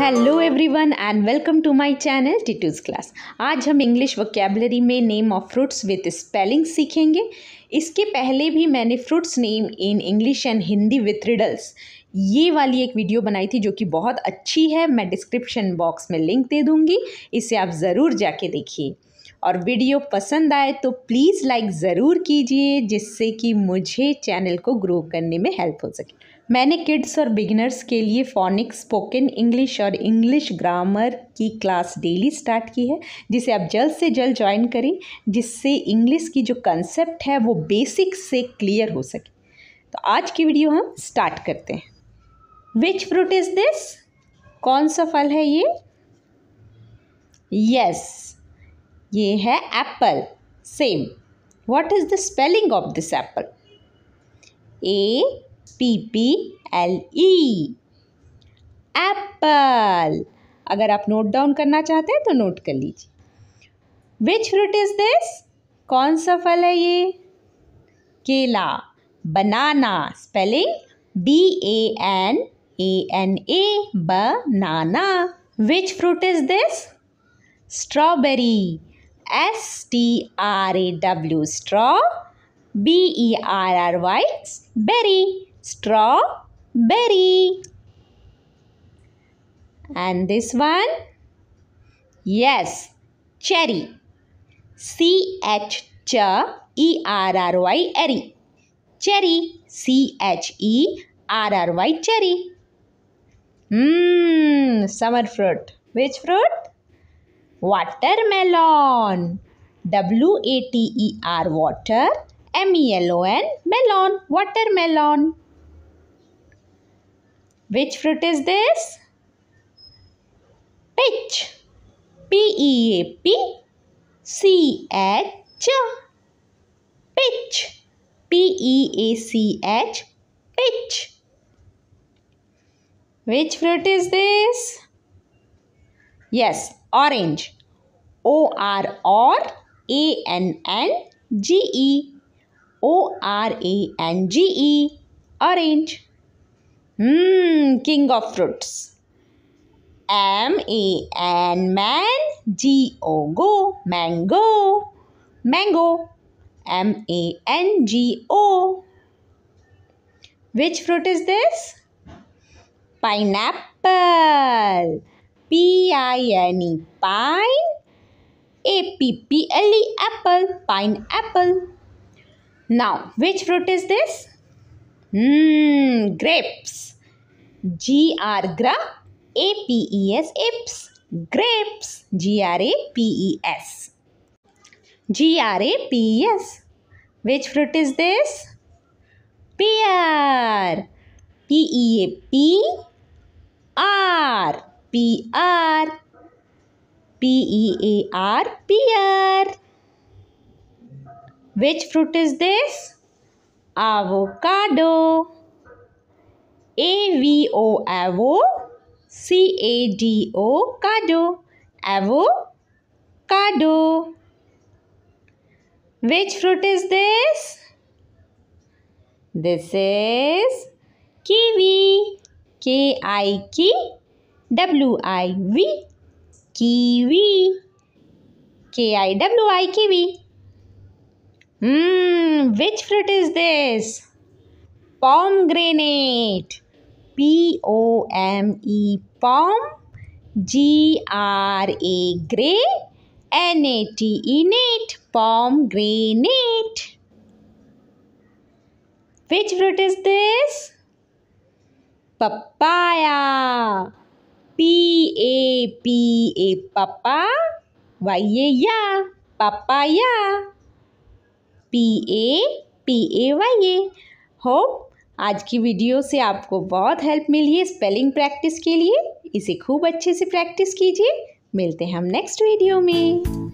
Hello everyone and welcome to my channel Titu's class आज हम English vocabulary में name of fruits with spelling सीखेंगे इसके पहले भी मैंने fruits name in English and Hindi with riddles ये वाली एक वीडियो बनाई थी जो कि बहुत अच्छी है मैं डिस्क्रिप्शन बॉक्स में लिंक दे दूँगी इसे आप ज़रूर जाके देखिए और वीडियो पसंद आए तो प्लीज़ लाइक ज़रूर कीजिए जिससे कि मुझे चैनल को ग्रो करने में हेल्प हो सके मैंने किड्स और बिगिनर्स के लिए फोनिक स्पोकन इंग्लिश और इंग्लिश ग्रामर की क्लास डेली स्टार्ट की है जिसे आप जल्द से जल्द ज्वाइन करें जिससे इंग्लिश की जो कंसेप्ट है वो बेसिक से क्लियर हो सके तो आज की वीडियो हम स्टार्ट करते हैं विच फ्रूट इज़ दिस कौन सा फल है ये यस yes, ये है apple same what is the spelling of this apple A P P L E apple अगर आप नोट डाउन करना चाहते हैं तो नोट कर लीजिए विच फ्रूट इज दिस कौन सा फल है ये केला banana spelling B A N A N A banana which fruit is this strawberry S T R A W straw B E R R Y berry strawberry. And this one? Yes, cherry. C H Ch cherry. Cherry. C H E R R Y cherry. Mmm, summer fruit. Which fruit? Watermelon. W A T E R water. M E L O N melon. Watermelon. Which fruit is this? Peach. P-E-A-P. C-H. Peach. P-E-A-C-H. Peach. Which fruit is this? Yes, orange. O-R-R-A-N-N-G-E. O-R-A-N-G-E. Orange. Hmm, king of fruits. M A N man, G O go, mango, mango. M A N G O. Which fruit is this? Pineapple. P I N E pine. A P P L E apple, pineapple. Now, which fruit is this? Mmm, grapes. G R gra A P E S Grapes. G R A P E S. G R A P E S. Which fruit is this? Pear. P E A P R. P R. P E A R. Pear. Which fruit is this? avocado a v o avo c a d o cado which fruit is this this is kiwi k i k w i v kiwi k i w i kiwi Mmm, which fruit is this? Pomegranate. P O M E pom G R A gray N A T E nate pomegranate. Which fruit is this? Papaya. P A P A papa. Y A ya papaya. P A P A Y A hope आज की video से आपको बहुत help मिली है spelling practice के लिए इसे खूब अच्छे से प्रैक्टिस कीजिए मिलते हैं हम नेक्स्ट वीडियो में